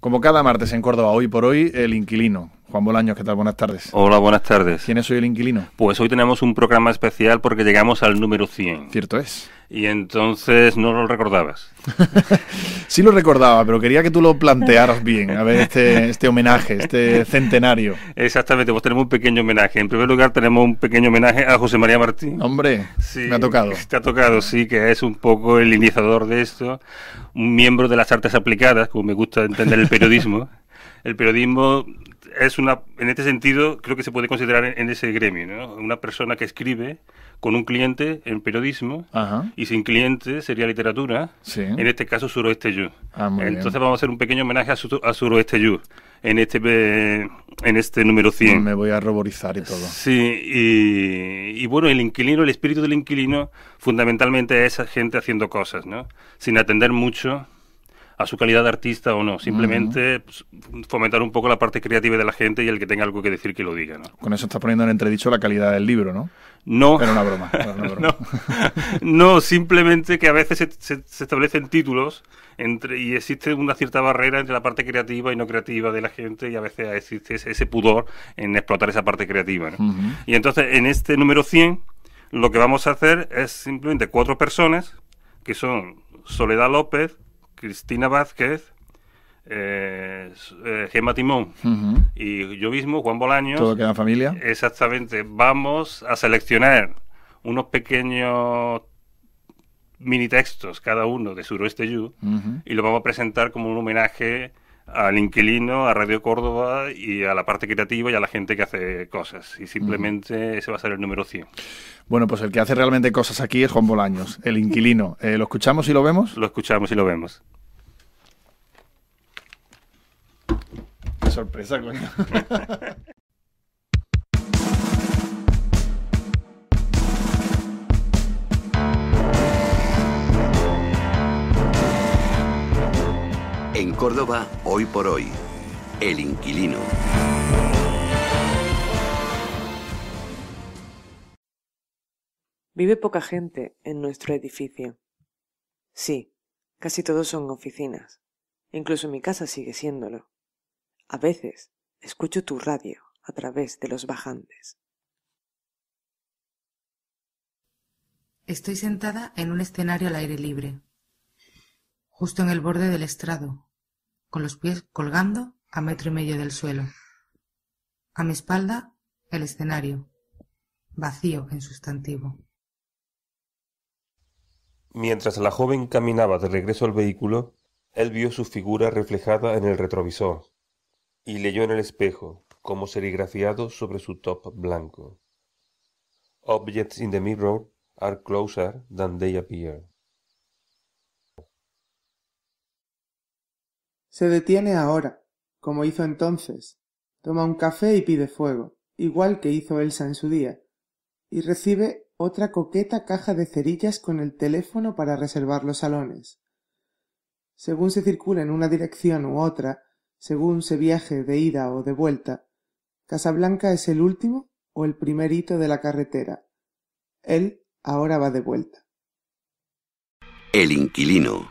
Como cada martes en Córdoba, hoy por hoy, el inquilino. Juan Bolaños, ¿qué tal? Buenas tardes. Hola, buenas tardes. ¿Quién es hoy el inquilino? Pues hoy tenemos un programa especial porque llegamos al número 100. Cierto es. Y entonces no lo recordabas. sí lo recordaba, pero quería que tú lo plantearas bien, a ver este, este homenaje, este centenario. Exactamente, pues tenemos un pequeño homenaje. En primer lugar tenemos un pequeño homenaje a José María Martín. Hombre, sí, me ha tocado. Te ha tocado, sí, que es un poco el iniciador de esto, un miembro de las artes aplicadas, como me gusta entender el periodismo. el periodismo es una, en este sentido, creo que se puede considerar en, ese gremio, ¿no? Una persona que escribe con un cliente en periodismo y sin cliente sería literatura, en este caso Suroeste Yu. Ah, Entonces vamos a hacer un pequeño homenaje a, Suroeste Yu en este, eh, en este número 100. Me voy a roborizar y todo. Sí, y, bueno, el inquilino, el espíritu del inquilino fundamentalmente es esa gente haciendo cosas, ¿no? Sin atender mucho a su calidad de artista o no, simplemente pues, fomentar un poco la parte creativa de la gente y el que tenga algo que decir que lo diga. Con eso estás poniendo en entredicho la calidad del libro, ¿no? No. Era una broma. no, simplemente que a veces se, establecen títulos entre, y existe una cierta barrera entre la parte creativa y no creativa de la gente y a veces existe ese, pudor en explotar esa parte creativa. Y entonces en este número 100 lo que vamos a hacer es simplemente cuatro personas que son Soledad López, Cristina Vázquez, eh, eh, Gemma Timón y yo mismo, Juan Bolaños. Todo queda familia. Exactamente. Vamos a seleccionar unos pequeños mini textos, cada uno de Suroeste yu, y lo vamos a presentar como un homenaje al inquilino, a Radio Córdoba y a la parte creativa y a la gente que hace cosas. Y simplemente ese va a ser el número 100. Bueno, pues el que hace realmente cosas aquí es Juan Bolaños, el inquilino. Eh, ¿Lo escuchamos y lo vemos? Lo escuchamos y lo vemos. sorpresa, coño. En Córdoba, hoy por hoy, el inquilino. Vive poca gente en nuestro edificio. Sí, casi todos son oficinas. Incluso mi casa sigue siéndolo. A veces escucho tu radio a través de los bajantes. Estoy sentada en un escenario al aire libre, justo en el borde del estrado, con los pies colgando a metro y medio del suelo. A mi espalda, el escenario, vacío en sustantivo. Mientras la joven caminaba de regreso al vehículo, él vio su figura reflejada en el retrovisor y leyó en el espejo, como serigrafiado sobre su top blanco. Objects in the mirror are closer than they appear. Se detiene ahora, como hizo entonces, toma un café y pide fuego, igual que hizo Elsa en su día, y recibe otra coqueta caja de cerillas con el teléfono para reservar los salones. Según se circula en una dirección u otra, según se viaje de ida o de vuelta, Casablanca es el último o el primer hito de la carretera. Él ahora va de vuelta. El inquilino.